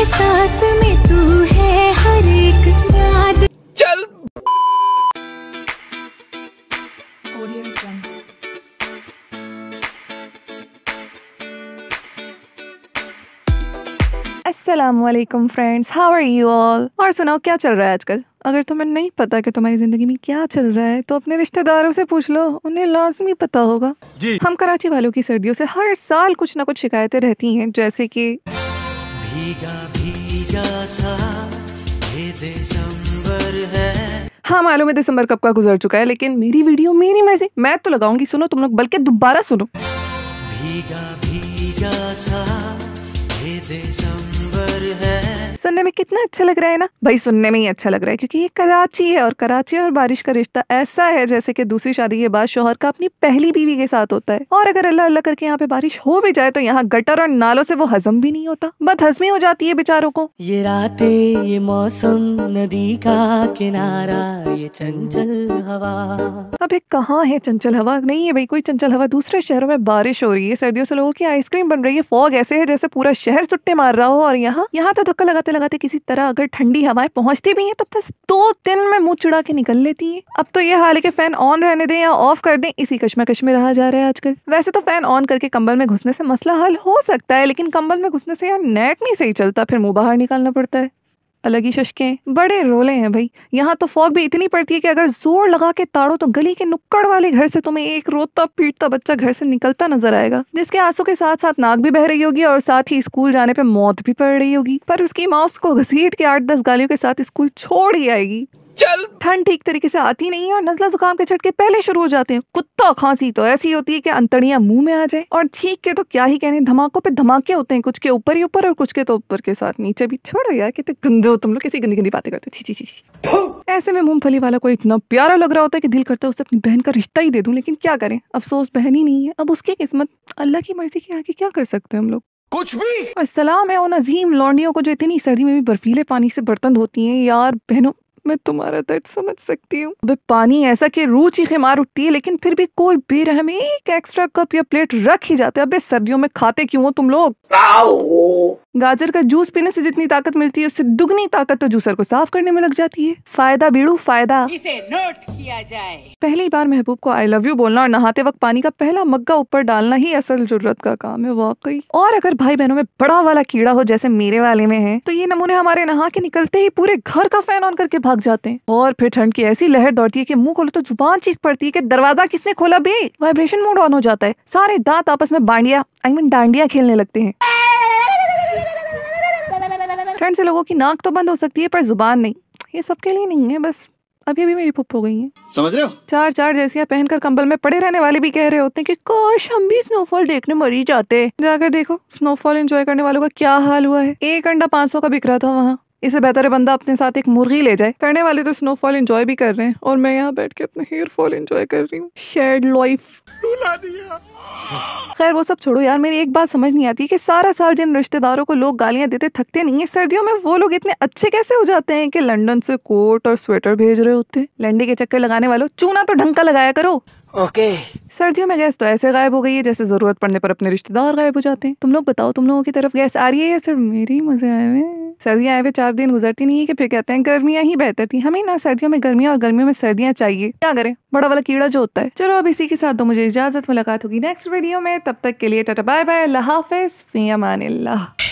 एहसास में तू है हर एक याद चल friends how are you all और सुनाओ क्या चल रहा है आजकल अगर तुम्हें नहीं पता कि तुम्हारी ज़िंदगी में क्या चल रहा है तो अपने रिश्तेदारों से पूछ लो उन्हें लाजमी पता होगा जी। हम कराची वालों की सर्दियों से हर साल कुछ ना कुछ शिकायतें रहती हैं जैसे कि भीगा भीगा सा ये दिसंबर है हाँ मालूम है दिसंबर कब का गुजर चुका है लेकिन मेरी वीडियो मेरी मर्जी मैं तो लगाऊंगी सुनो तुम लोग बल्कि दोबारा सुनो भीगा भीगा सा ये दिसंबर है सुनने में कितना अच्छा लग रहा है ना भाई सुनने में ही अच्छा लग रहा है क्योंकि ये कराची है और कराची और बारिश का रिश्ता ऐसा है जैसे कि दूसरी शादी के बाद शोहर का अपनी पहली बीवी के साथ होता है और अगर अल्लाह अल्लाह करके यहाँ पे बारिश हो भी जाए तो यहाँ गटर और नालों से वो हजम भी नहीं होता बद हजमी हो जाती है बेचारों को ये रात ये मौसम नदी का किनारा ये चंचल हवा अब एक कहाँ है चंचल हवा नहीं है भाई कोई चंचल हवा दूसरे शहरों में बारिश हो रही है सर्दियों से लोगों की आइसक्रीम बन रही है फॉग ऐसे है जैसे पूरा शहर चुट्टे मार रहा हो और यहाँ यहाँ तो धक्का लगाते लगाते तो लगाते किसी तरह अगर ठंडी हवाएं पहुंचती भी हैं तो बस दो दिन में मुंह चुड़ा के निकल लेती हैं अब तो ये हाल है कि फैन ऑन रहने दें या ऑफ कर दें इसी कश्मकश में रहा जा रहा है आजकल वैसे तो फैन ऑन करके कंबल में घुसने से मसला हल हो सकता है लेकिन कंबल में घुसने से यार नेट नहीं सही चलता फिर मुंह बाहर निकालना पड़ता है अलग ही शशकें बड़े रोले हैं भाई यहाँ तो फॉग भी इतनी पड़ती है कि अगर जोर लगा के ताड़ो तो गली के नुक्कड़ वाले घर से तुम्हें एक रोता पीटता बच्चा घर से निकलता नजर आएगा जिसके आंसू के साथ साथ नाक भी बह रही होगी और साथ ही स्कूल जाने पर मौत भी पड़ रही होगी पर उसकी माँ उसको घसीट के आठ दस गालियों के साथ स्कूल छोड़ ही आएगी चल ठंड ठीक तरीके से आती नहीं है और नजला जुकाम के झटके पहले शुरू हो जाते हैं कुत्ता खांसी तो ऐसी होती है कि अंतड़ियां मुंह में आ जाए और ठीक के तो क्या ही कहने धमाकों पे धमाके होते हैं कुछ के ऊपर ही ऊपर और कुछ के तो ऊपर के साथ नीचे भी छोड़ो यार कितने गंदे हो तुम लोग कैसी गंदी गंदी बातें करते छी छी छी ऐसे में मूंगफली वाला कोई इतना प्यारा लग रहा होता है कि दिल करता है उसे अपनी बहन का रिश्ता ही दे दूं लेकिन क्या करें अफसोस बहन ही नहीं है अब उसकी किस्मत अल्लाह की मर्जी के आगे क्या कर सकते हैं हम लोग कुछ भी और सलाम है उन अजीम लौंडियों को जो इतनी सर्दी में भी बर्फीले पानी से बर्तन धोती हैं यार बहनों मैं तुम्हारा दर्द समझ सकती हूँ अबे पानी ऐसा कि रू चीखे मार उठती है लेकिन फिर भी कोई बेरहमी एक एक्स्ट्रा कप या प्लेट रख ही जाते अबे सर्दियों में खाते क्यों हो तुम लोग गाजर का जूस पीने से जितनी ताकत मिलती है उससे दुगनी ताकत तो जूसर को साफ करने में लग जाती है फायदा बीड़ू फायदा इसे नोट किया जाए पहली बार महबूब को आई लव यू बोलना और नहाते वक्त पानी का पहला मग्गा ऊपर डालना ही असल जरूरत का काम है वाकई और अगर भाई बहनों में बड़ा वाला कीड़ा हो जैसे मेरे वाले में है तो ये नमूने हमारे नहा के निकलते ही पूरे घर का फैन ऑन करके भाग जाते हैं और फिर ठंड की ऐसी लहर दौड़ती है की मुंह खोलो तो जुबान चीख पड़ती है की दरवाजा किसने खोला बे वाइब्रेशन मूड ऑन हो जाता है सारे दांत आपस में बांडिया आई मीन डांडिया खेलने लगते हैं ठंड से लोगों की नाक तो बंद हो सकती है पर जुबान नहीं ये सबके लिए नहीं है बस अभी अभी मेरी पुप हो गई है समझ रहे हो चार चार जैसिया पहनकर कंबल में पड़े रहने वाले भी कह रहे होते हैं कि काश हम भी स्नोफॉल देखने मरी जाते जाकर देखो स्नोफॉल एंजॉय करने वालों का क्या हाल हुआ है एक अंडा पाँच सौ का बिक रहा था वहाँ इसे बेहतर है बंदा अपने साथ एक मुर्गी ले जाए करने वाले तो स्नोफॉल एंजॉय भी कर रहे हैं और मैं यहाँ बैठ के अपने हेयर फॉल एंजॉय कर रही हूँ शेड लाइफ खैर वो सब छोड़ो यार मेरी एक बात समझ नहीं आती कि सारा साल जिन रिश्तेदारों को लोग गालियाँ देते थकते नहीं है सर्दियों में वो लोग इतने अच्छे कैसे हो जाते हैं कि लंदन से कोट और स्वेटर भेज रहे होते लंडे के चक्कर लगाने वालों चूना तो ढंग का लगाया करो ओके सर्दियों में गैस तो ऐसे गायब हो गई है जैसे जरूरत पड़ने पर अपने रिश्तेदार गायब हो जाते हैं तुम लोग बताओ तुम लोगों की तरफ गैस आ रही है या सिर्फ मेरे ही मजे आए हुए सर्दियाँ आए हुए चार दिन गुजरती नहीं है कि फिर कहते हैं गर्मियाँ ही बेहतर थी हमें ना सर्दियों में गर्मियाँ और गर्मियों में सर्दियाँ चाहिए क्या करें बड़ा वाला कीड़ा जो होता है चलो अब इसी के साथ तो मुझे इजाजत मुलाकात होगी नेक्स्ट वीडियो में तब तक के लिए टाटा बाय बाय अल्लाह हाफिज फिया मान